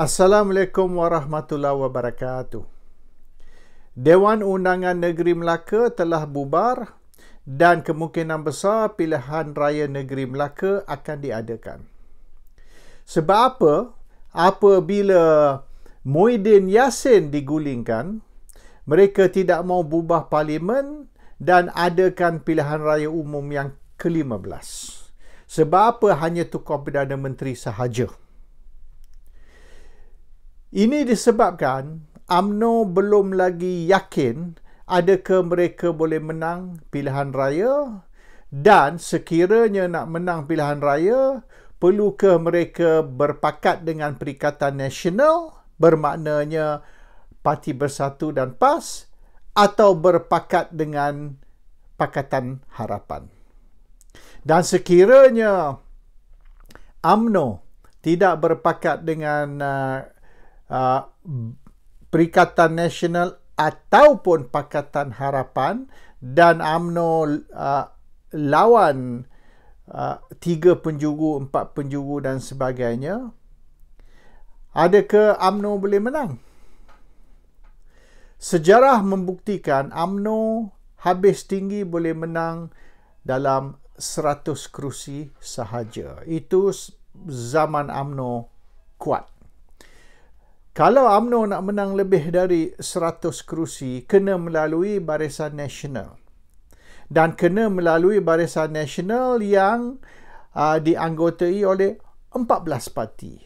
Assalamualaikum warahmatullahi wabarakatuh. Dewan Undangan Negeri Melaka telah bubar dan kemungkinan besar pilihan raya Negeri Melaka akan diadakan. Sebab apa? Apabila Muhyiddin Yassin digulingkan, mereka tidak mau bubah parlimen dan adakan pilihan raya umum yang ke-15. Sebab apa hanya tukar Perdana Menteri sahaja? Ini disebabkan AMNO belum lagi yakin adakah mereka boleh menang pilihan raya dan sekiranya nak menang pilihan raya, perlu ke mereka berpakat dengan Perikatan Nasional bermaknanya Parti Bersatu dan PAS atau berpakat dengan Pakatan Harapan. Dan sekiranya AMNO tidak berpakat dengan uh, Ah, Perikatan Nasional ataupun Pakatan Harapan dan AMNO uh, lawan uh, tiga penjuru, empat penjuru dan sebagainya. Adakah AMNO boleh menang? Sejarah membuktikan AMNO habis tinggi boleh menang dalam 100 kerusi sahaja. Itu zaman AMNO kuat. Kalau AMNO nak menang lebih dari 100 kerusi, kena melalui barisan nasional. Dan kena melalui barisan nasional yang uh, dianggotai oleh 14 parti.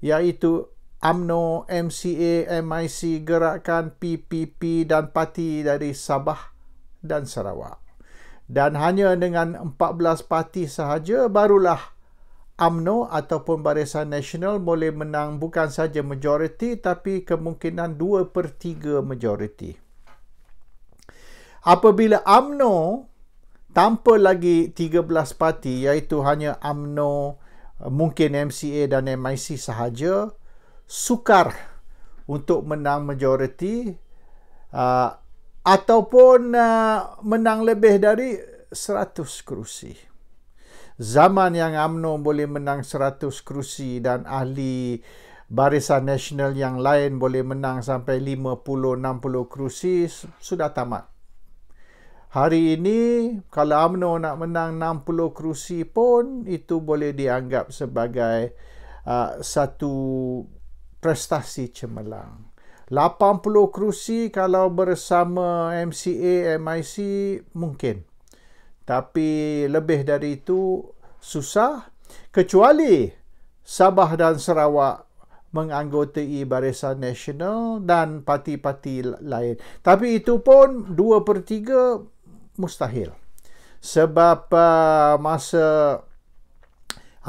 Iaitu AMNO, MCA, MIC, Gerakan, PPP dan parti dari Sabah dan Sarawak. Dan hanya dengan 14 parti sahaja barulah AMNO ataupun Barisan Nasional boleh menang bukan saja majoriti tapi kemungkinan 2 per 3 majoriti. Apabila AMNO tanpa lagi 13 parti iaitu hanya AMNO mungkin MCA dan MIC sahaja sukar untuk menang majoriti uh, ataupun uh, menang lebih dari 100 kerusi zaman yang Amno boleh menang 100 kerusi dan ahli barisan nasional yang lain boleh menang sampai 50-60 kerusi sudah tamat. Hari ini kalau Amno nak menang 60 kerusi pun itu boleh dianggap sebagai uh, satu prestasi cemerlang. 80 kerusi kalau bersama MCA, MIC mungkin. Tapi lebih dari itu susah kecuali Sabah dan Sarawak menganggotai Barisan Nasional dan parti-parti lain. Tapi itu pun dua per 3 mustahil. Sebab uh, masa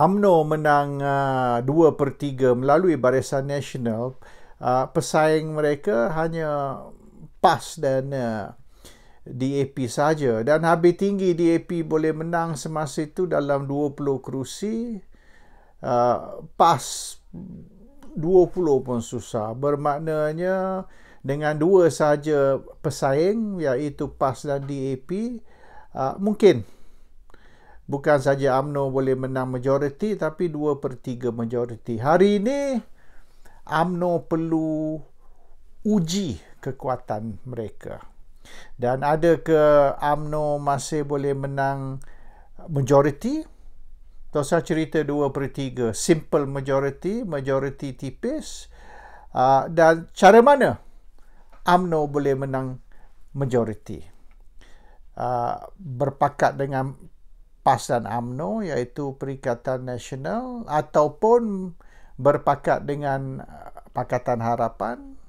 UMNO menang uh, 2 per 3 melalui Barisan Nasional, uh, pesaing mereka hanya PAS dan uh, DAP saja dan habis tinggi DAP boleh menang semasa itu dalam 20 kerusi uh, pas 20 pun susah bermaknanya dengan dua saja pesaing iaitu PAS dan DAP uh, mungkin bukan saja AMNO boleh menang majoriti tapi 2 per 3 majoriti hari ini AMNO perlu uji kekuatan mereka dan ada ke AMNO masih boleh menang majoriti Tuan saya cerita 2 per 3 simple majority, majority tipis ah, dan cara mana AMNO boleh menang majority ah, berpakat dengan PAS dan AMNO iaitu Perikatan Nasional ataupun berpakat dengan Pakatan Harapan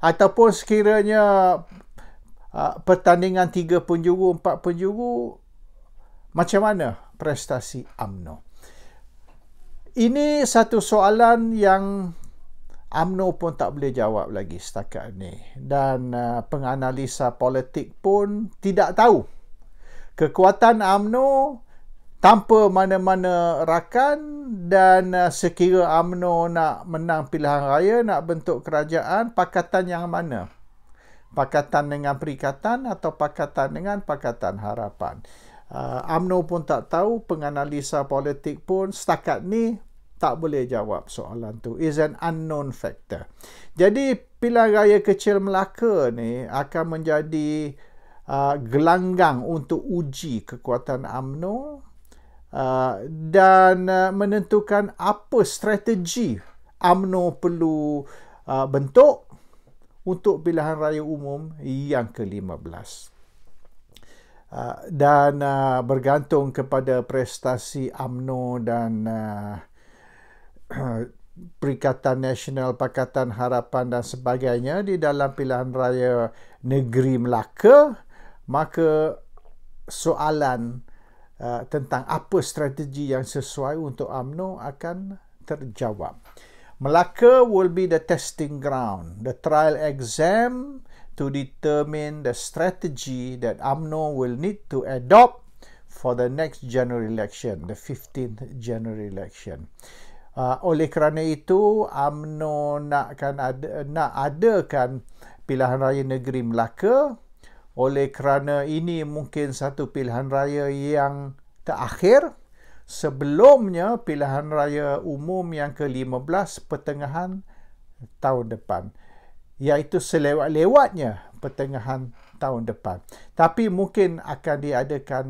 ataupun sekiranya uh, pertandingan tiga penjuru, empat penjuru, macam mana prestasi UMNO? Ini satu soalan yang UMNO pun tak boleh jawab lagi setakat ini. Dan uh, penganalisa politik pun tidak tahu. Kekuatan UMNO tanpa mana-mana rakan dan uh, ah, sekiranya UMNO nak menang pilihan raya, nak bentuk kerajaan, pakatan yang mana? pakatan dengan perikatan atau pakatan dengan pakatan harapan. Uh, ah, AMNO pun tak tahu, penganalisa politik pun setakat ni tak boleh jawab soalan tu. Is an unknown factor. Jadi pilihan raya kecil Melaka ni akan menjadi uh, gelanggang untuk uji kekuatan AMNO uh, ah, dan uh, menentukan apa strategi AMNO perlu uh, bentuk untuk pilihan raya umum yang ke-15. Uh, ah, dan ah, bergantung kepada prestasi AMNO dan ah, Perikatan Nasional Pakatan Harapan dan sebagainya di dalam pilihan raya negeri Melaka, maka soalan tentang apa strategi yang sesuai untuk AMNO akan terjawab. Melaka will be the testing ground, the trial exam to determine the strategy that AMNO will need to adopt for the next general election, the 15th general election. Uh, oleh kerana itu, AMNO nakkan ada, nak adakan pilihan raya negeri Melaka. Oleh kerana ini mungkin satu pilihan raya yang terakhir, sebelumnya pilihan raya umum yang ke-15 pertengahan tahun depan iaitu selewat-lewatnya pertengahan tahun depan tapi mungkin akan diadakan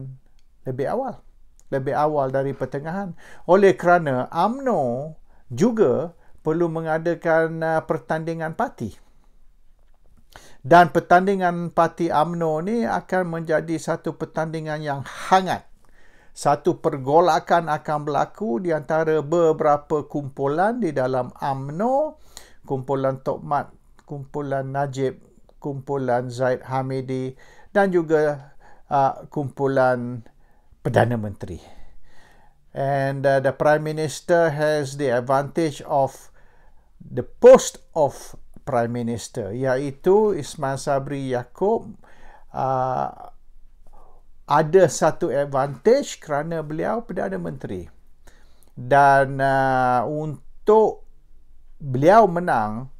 lebih awal lebih awal dari pertengahan oleh kerana AMNO juga perlu mengadakan uh, pertandingan parti dan pertandingan parti AMNO ni akan menjadi satu pertandingan yang hangat satu pergolakan akan berlaku di antara beberapa kumpulan di dalam AMNO, kumpulan Tokmat, kumpulan Najib, kumpulan Zaid Hamidi dan juga uh, kumpulan Perdana Menteri. And uh, the Prime Minister has the advantage of the post of Prime Minister iaitu Ismail Sabri Yaakob uh, ada satu advantage kerana beliau Perdana Menteri. Dan uh, untuk beliau menang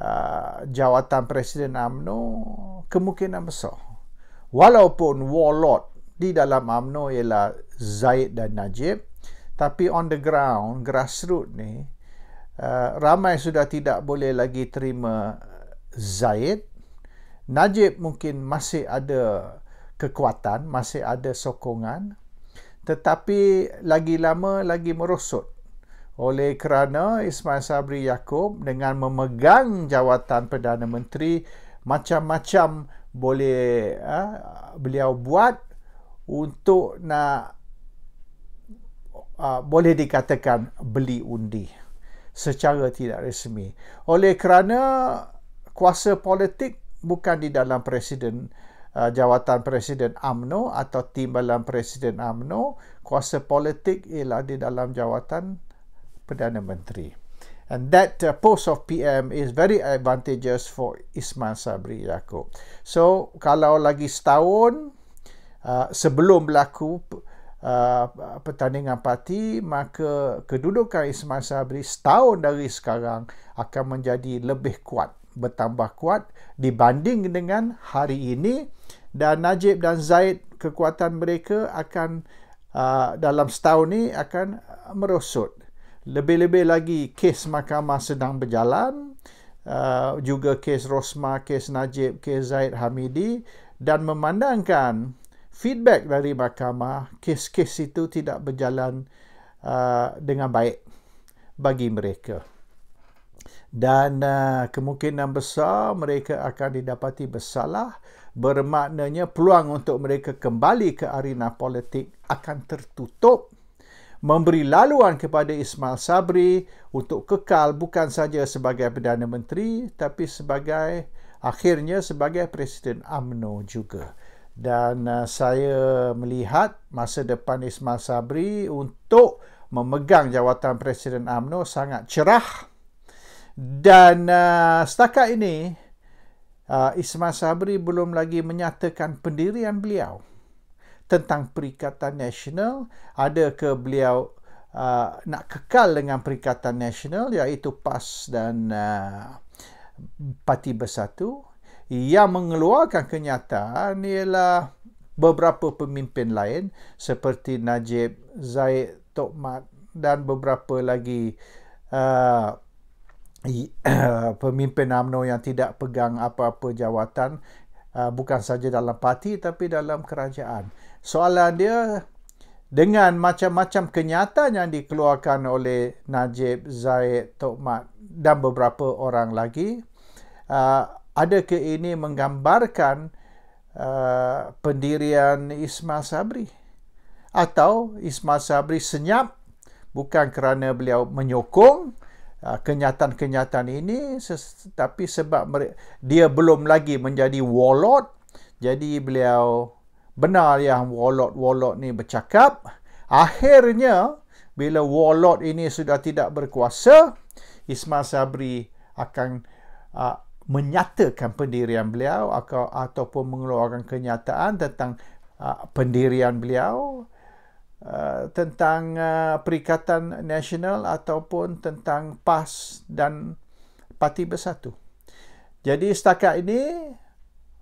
uh, jawatan Presiden AMNO, kemungkinan besar. Walaupun warlord di dalam AMNO ialah Zaid dan Najib, tapi on the ground, grassroots ni, Uh, ramai sudah tidak boleh lagi terima Zaid Najib mungkin masih ada kekuatan, masih ada sokongan. Tetapi lagi lama lagi merosot. Oleh kerana Ismail Sabri Yaakob dengan memegang jawatan Perdana Menteri macam-macam boleh ha, beliau buat untuk nak ha, boleh dikatakan beli undi secara tidak resmi. Oleh kerana kuasa politik bukan di dalam presiden Uh, jawatan Presiden AMNO atau timbalan Presiden AMNO kuasa politik ialah di dalam jawatan Perdana Menteri and that uh, post of PM is very advantageous for Ismail Sabri Yaakob so kalau lagi setahun uh, sebelum berlaku Uh, pertandingan parti maka kedudukan Ismail Sabri setahun dari sekarang akan menjadi lebih kuat bertambah kuat dibanding dengan hari ini dan Najib dan Zaid kekuatan mereka akan uh, dalam setahun ini akan merosot. Lebih-lebih lagi kes mahkamah sedang berjalan uh, juga kes Rosma, kes Najib, kes Zaid Hamidi dan memandangkan feedback dari mahkamah kes-kes itu tidak berjalan uh, dengan baik bagi mereka. Dan uh, kemungkinan besar mereka akan didapati bersalah bermaknanya peluang untuk mereka kembali ke arena politik akan tertutup memberi laluan kepada Ismail Sabri untuk kekal bukan saja sebagai Perdana Menteri tapi sebagai akhirnya sebagai Presiden AMNO juga dan uh, saya melihat masa depan Ismail Sabri untuk memegang jawatan Presiden AMNO sangat cerah dan uh, setakat ini Ah, Ismail Sabri belum lagi menyatakan pendirian beliau tentang Perikatan Nasional. Ada ke beliau uh, nak kekal dengan Perikatan Nasional iaitu PAS dan uh, Parti Bersatu? Yang mengeluarkan kenyataan ialah beberapa pemimpin lain seperti Najib, Zaid, Tok dan beberapa lagi uh, Eh, pemimpin UMNO yang tidak pegang apa-apa jawatan eh, bukan saja dalam parti tapi dalam kerajaan. Soalan dia dengan macam-macam kenyataan yang dikeluarkan oleh Najib Zaid Tok dan beberapa orang lagi eh, ada ke ini menggambarkan pendirian Ismail Sabri atau Ismail Sabri senyap bukan kerana beliau menyokong Ah, kenyataan-kenyataan ini tapi sebab dia belum lagi menjadi warlord jadi beliau benar yang warlord-warlord ni bercakap akhirnya bila warlord ini sudah tidak berkuasa Ismail Sabri akan uh, menyatakan pendirian beliau atau, ataupun mengeluarkan kenyataan tentang uh, pendirian beliau Eh, tentang uh, Perikatan Nasional ataupun tentang PAS dan Parti Bersatu. Jadi setakat ini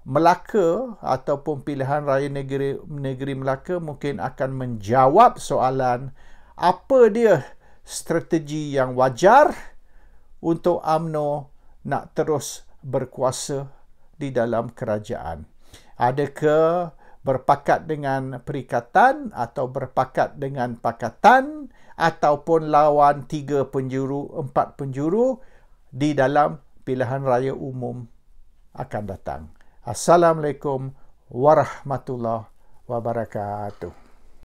Melaka ataupun pilihan raya negeri negeri Melaka mungkin akan menjawab soalan apa dia strategi yang wajar untuk AMNO nak terus berkuasa di dalam kerajaan. Adakah berpakat dengan perikatan atau berpakat dengan pakatan ataupun lawan tiga penjuru, empat penjuru di dalam pilihan raya umum akan datang. Assalamualaikum warahmatullahi wabarakatuh.